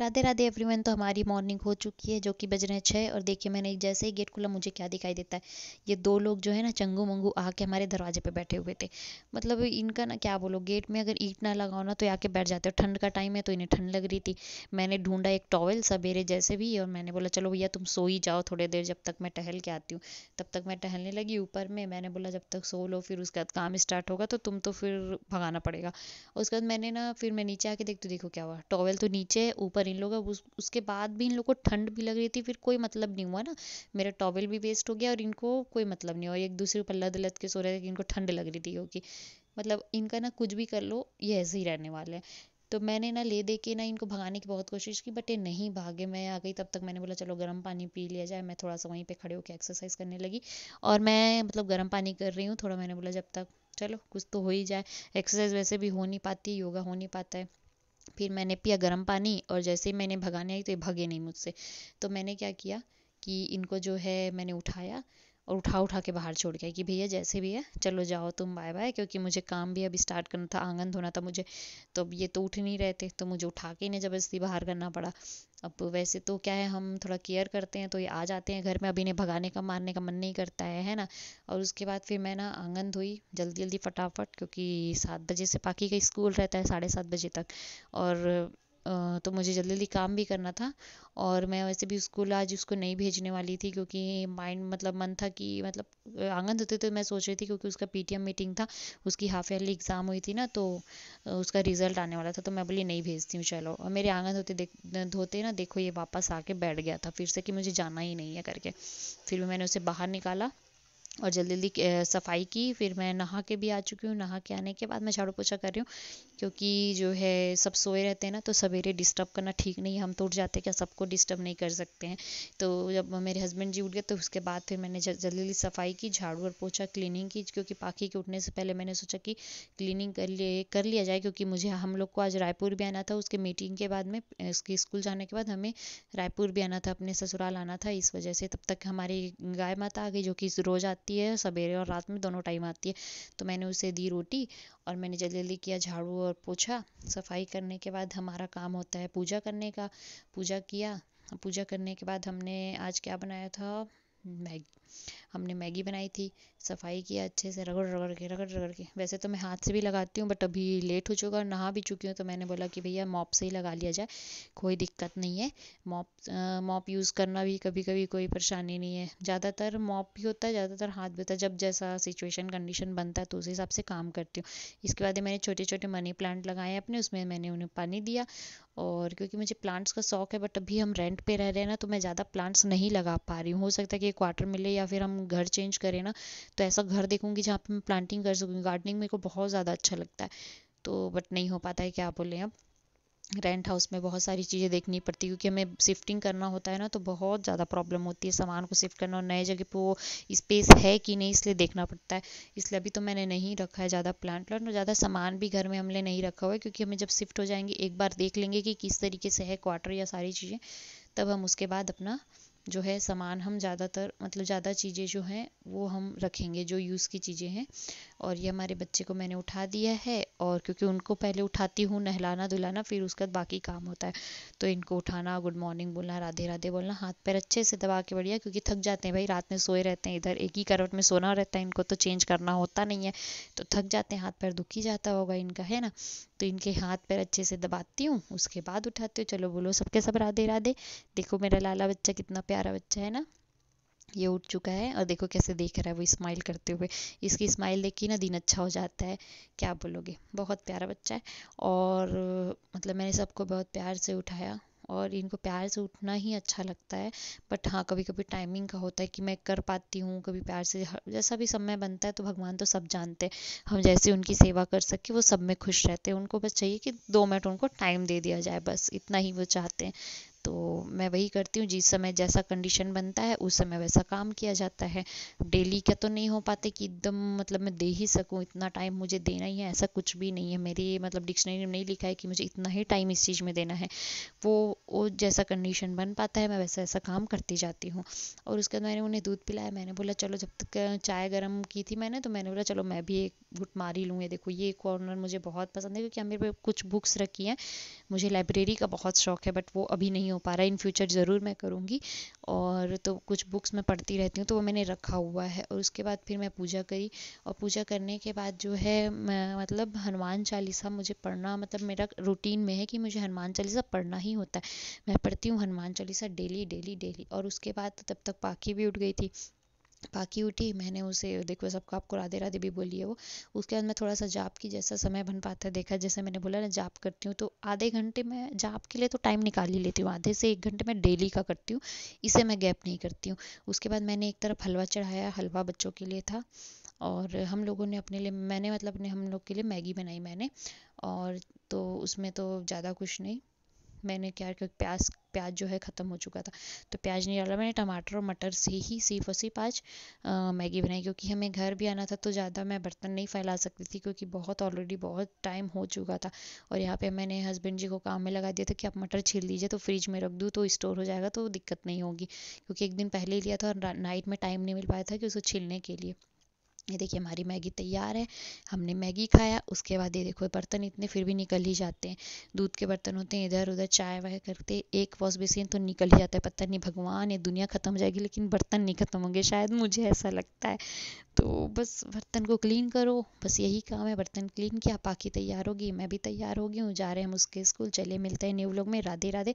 Radhe Radhe everyone तो हमारी morning हो चुकी है जो कि बज रहे हैं छः और देखिए मैंने जैसे ही गेट खुला मुझे क्या दिखाई देता है ये दो लोग जो है ना चंगू मंगू आके हमारे दरवाजे पे बैठे हुए थे मतलब इनका ना क्या बोलो गेट में अगर ईट ना लगाओ ना तो ये आके बैठ जाते हो ठंड का टाइम है तो इन्हें ठंड लग रही थी मैंने ढूंढा एक टॉवल सवेरे जैसे भी और मैंने बोला चलो भैया तुम सो ही जाओ थोड़ी देर जब तक मैं टहल के आती हूँ तब तक मैं टहलने लगी ऊपर में मैंने बोला जब तक सो लो फिर उसके बाद काम स्टार्ट होगा तो तुम तो फिर भगाना पड़ेगा उसके बाद मैंने ना फिर मैं नीचे आके देखती देखो क्या हुआ टॉवल तो नीचे ऊपर पर इन लोग अब उस उसके बाद भी इन लोग को ठंड भी लग रही थी फिर कोई मतलब नहीं हुआ ना मेरा टॉवल भी वेस्ट हो गया और इनको कोई मतलब नहीं हुआ एक दूसरे पर लद लद के सो रहे थे इनको ठंड लग रही थी क्योंकि मतलब इनका ना कुछ भी कर लो ये ऐसे ही रहने वाले हैं तो मैंने ना ले दे के ना इनको भगाने की बहुत कोशिश की बट ये नहीं भागे मैं आ गई तब तक मैंने बोला चलो गर्म पानी पी लिया जाए मैं थोड़ा सा वहीं पे खड़े होकर एक्सरसाइज करने लगी और मैं मतलब गर्म पानी कर रही हूँ थोड़ा मैंने बोला जब तक चलो कुछ तो हो ही जाए एक्सरसाइज वैसे भी हो नहीं पाती योगा हो नहीं पाता है फिर मैंने पिया गर्म पानी और जैसे ही मैंने भगाने आई तो ये भगे नहीं मुझसे तो मैंने क्या किया कि इनको जो है मैंने उठाया और उठा उठा के बाहर छोड़ गया कि भैया जैसे भी है चलो जाओ तुम बाय बाय क्योंकि मुझे काम भी अभी स्टार्ट करना था आंगन धोना था मुझे तो अब ये तो उठ नहीं रहे थे तो मुझे उठा के इन्हें जबरदस्ती बाहर करना पड़ा अब वैसे तो क्या है हम थोड़ा केयर करते हैं तो ये आ जाते हैं घर में अभी इन्हें भगाने का मारने का मन नहीं करता है है ना और उसके बाद फिर मैं ना आंगन धोई जल्दी जल्दी फटाफट क्योंकि सात बजे से पाकि का स्कूल रहता है साढ़े सात बजे तक और तो मुझे जल्दी जल्दी काम भी करना था और मैं वैसे भी स्कूल आज उसको नहीं भेजने वाली थी क्योंकि माइंड मतलब मन था कि मतलब आंगन धोते तो मैं सोच रही थी क्योंकि उसका पी मीटिंग था उसकी हाफ ईयरली एग्ज़ाम हुई थी ना तो उसका रिजल्ट आने वाला था तो मैं बोली नहीं भेजती हूँ चलो और मेरे आंगन होते देख धोते ना देखो ये वापस आके बैठ गया था फिर से कि मुझे जाना ही नहीं है करके फिर भी मैंने उसे बाहर निकाला और जल्दी जल्दी सफाई की फिर मैं नहा के भी आ चुकी हूँ नहा के आने के बाद मैं झाड़ू पोछा कर रही हूँ क्योंकि जो है सब सोए रहते हैं ना तो सवेरे डिस्टर्ब करना ठीक नहीं है हम तो उठ जाते हैं क्या सबको डिस्टर्ब नहीं कर सकते हैं तो जब मेरे हस्बैंड जी उठ गए तो उसके बाद फिर मैंने जल्दी जल्दी सफाई की झाड़ू और पोछा क्लीनिंग की क्योंकि पाखी के उठने से पहले मैंने सोचा कि क्लीनिंग कर लिए कर लिया जाए क्योंकि मुझे हम लोग को आज रायपुर भी आना था उसके मीटिंग के बाद में उसके स्कूल जाने के बाद हमें रायपुर भी आना था अपने ससुराल आना था इस वजह से तब तक हमारी गाय माता आ गई जो कि रोज़ आती है सवेरे और रात में दोनों टाइम आती है तो मैंने उसे दी रोटी और मैंने जल्दी जल्दी किया झाड़ू और पोछा सफाई करने के बाद हमारा काम होता है पूजा करने का पूजा किया पूजा करने के बाद हमने आज क्या बनाया था मैगी हमने मैगी बनाई थी सफाई किया अच्छे से रगड़ रगड़ के रगड़ रगड़ के वैसे तो मैं हाथ से भी लगाती हूँ बट अभी लेट हो चुका और नहा भी चुकी हूँ तो मैंने बोला कि भैया मॉप से ही लगा लिया जाए कोई दिक्कत नहीं है मॉप मॉप यूज़ करना भी कभी कभी कोई परेशानी नहीं है ज़्यादातर मॉप भी होता है ज़्यादातर हाथ भी होता है जब जैसा सिचुएशन कंडीशन बनता है तो उस हिसाब से काम करती हूँ इसके बाद मैंने छोटे छोटे मनी प्लांट लगाए अपने उसमें मैंने उन्हें पानी दिया और क्योंकि मुझे प्लांट्स का शौक है बट अभी हम रेंट पे रह रहे हैं ना तो मैं ज़्यादा प्लांट्स नहीं लगा पा रही हूँ हो सकता है कि क्वार्टर मिले या फिर हम घर चेंज करें ना तो ऐसा घर देखूंगी जहाँ पर मैं प्लांटिंग कर सकूँगी गार्डनिंग मेरे को बहुत ज़्यादा अच्छा लगता है तो बट नहीं हो पाता है क्या बोले अब रेंट हाउस में बहुत सारी चीज़ें देखनी पड़ती है क्योंकि हमें शिफ्टिंग करना होता है ना तो बहुत ज़्यादा प्रॉब्लम होती है सामान को शिफ्ट करना और नए जगह पे वो स्पेस है कि नहीं इसलिए देखना पड़ता है इसलिए अभी तो मैंने नहीं रखा है ज़्यादा प्लांट प्लांट और ज़्यादा सामान भी घर में हमने नहीं रखा हुआ है क्योंकि हमें जब शिफ्ट हो जाएंगे एक बार देख लेंगे कि किस तरीके से है क्वार्टर या सारी चीज़ें तब हम उसके बाद अपना जो है सामान हम ज़्यादातर मतलब ज़्यादा चीज़ें जो हैं वो हम रखेंगे जो यूज़ की चीज़ें हैं और ये हमारे बच्चे को मैंने उठा दिया है और क्योंकि उनको पहले उठाती हूँ नहलाना धुलाना फिर उसके बाद बाकी काम होता है तो इनको उठाना गुड मॉर्निंग बोलना राधे राधे बोलना हाथ पैर अच्छे से दबा के बढ़िया क्योंकि थक जाते हैं भाई रात में सोए रहते हैं इधर एक ही करवट में सोना रहता है इनको तो चेंज करना होता नहीं है तो थक जाते हैं हाथ पैर ही जाता होगा इनका है ना तो इनके हाथ पैर अच्छे से दबाती हूँ उसके बाद उठाती हूँ चलो बोलो सबके सब राधे राधे देखो मेरा लाला बच्चा कितना प्यारा बच्चा है ना ये उठ चुका है और देखो कैसे देख रहा है वो स्माइल करते हुए इसकी स्माइल देख के ना दिन अच्छा हो जाता है क्या बोलोगे बहुत प्यारा बच्चा है और मतलब मैंने सबको बहुत प्यार से उठाया और इनको प्यार से उठना ही अच्छा लगता है बट हाँ कभी कभी टाइमिंग का होता है कि मैं कर पाती हूँ कभी प्यार से जैसा भी समय बनता है तो भगवान तो सब जानते हैं हम जैसे उनकी सेवा कर सके वो सब में खुश रहते हैं उनको बस चाहिए कि दो मिनट उनको टाइम दे दिया जाए बस इतना ही वो चाहते हैं तो मैं वही करती हूँ जिस समय जैसा कंडीशन बनता है उस समय वैसा काम किया जाता है डेली का तो नहीं हो पाते कि एकदम मतलब मैं दे ही सकूँ इतना टाइम मुझे देना ही है ऐसा कुछ भी नहीं है मेरी मतलब डिक्शनरी में नहीं लिखा है कि मुझे इतना ही टाइम इस चीज़ में देना है वो वो जैसा कंडीशन बन पाता है मैं वैसा ऐसा काम करती जाती हूँ और उसके बाद मैंने उन्हें दूध पिलाया मैंने बोला चलो जब तक चाय गर्म की थी मैंने तो मैंने बोला चलो मैं भी एक घुट मार ही लूँ ये देखो ये कॉर्नर मुझे बहुत पसंद है क्योंकि मेरे पे कुछ बुक्स रखी हैं मुझे लाइब्रेरी का बहुत शौक है बट वो अभी नहीं नहीं हो पा रहा है इन फ्यूचर ज़रूर मैं करूँगी और तो कुछ बुक्स मैं पढ़ती रहती हूँ तो वो मैंने रखा हुआ है और उसके बाद फिर मैं पूजा करी और पूजा करने के बाद जो है मैं मतलब हनुमान चालीसा मुझे पढ़ना मतलब मेरा रूटीन में है कि मुझे हनुमान चालीसा पढ़ना ही होता है मैं पढ़ती हूँ Hanuman Chalisa daily daily daily और उसके बाद तो तब तक पाखी भी उठ गई थी पाकी उठी मैंने उसे देखो सबको आपको राधे राधे भी बोली है वो उसके बाद मैं थोड़ा सा जाप की जैसा समय बन पाता है देखा जैसे मैंने बोला ना जाप करती हूँ तो आधे घंटे में जाप के लिए तो टाइम निकाल ही लेती हूँ आधे से एक घंटे मैं डेली का करती हूँ इसे मैं गैप नहीं करती हूँ उसके बाद मैंने एक तरफ हलवा चढ़ाया हलवा बच्चों के लिए था और हम लोगों ने अपने लिए मैंने मतलब अपने हम लोग के लिए मैगी बनाई मैंने और तो उसमें तो ज़्यादा कुछ नहीं मैंने क्या क्योंकि प्याज प्याज जो है ख़त्म हो चुका था तो प्याज नहीं डाला मैंने टमाटर और मटर से ही सिर्फ और सिर्फ आज मैगी बनाई क्योंकि हमें घर भी आना था तो ज़्यादा मैं बर्तन नहीं फैला सकती थी क्योंकि बहुत ऑलरेडी बहुत टाइम हो चुका था और यहाँ पे मैंने हस्बैंड जी को काम में लगा दिया था कि आप मटर छील लीजिए तो फ्रिज में रख दूँ तो स्टोर हो जाएगा तो दिक्कत नहीं होगी क्योंकि एक दिन पहले ही लिया था और नाइट में टाइम नहीं मिल पाया था कि उसको छीलने के लिए ये देखिए हमारी मैगी तैयार है हमने मैगी खाया उसके बाद ये देखो बर्तन इतने फिर भी निकल ही जाते हैं दूध के बर्तन होते हैं इधर उधर चाय वाय करते एक वॉश बेसिन तो निकल ही जाता है पता नहीं भगवान ये दुनिया ख़त्म हो जाएगी लेकिन बर्तन नहीं ख़त्म होंगे शायद मुझे ऐसा लगता है तो बस बर्तन को क्लीन करो बस यही काम है बर्तन क्लीन किया पाकि तैयार होगी मैं भी तैयार होगी हूँ जा रहे हैं हम उसके स्कूल चले मिलते हैं न्यू लोग में राधे राधे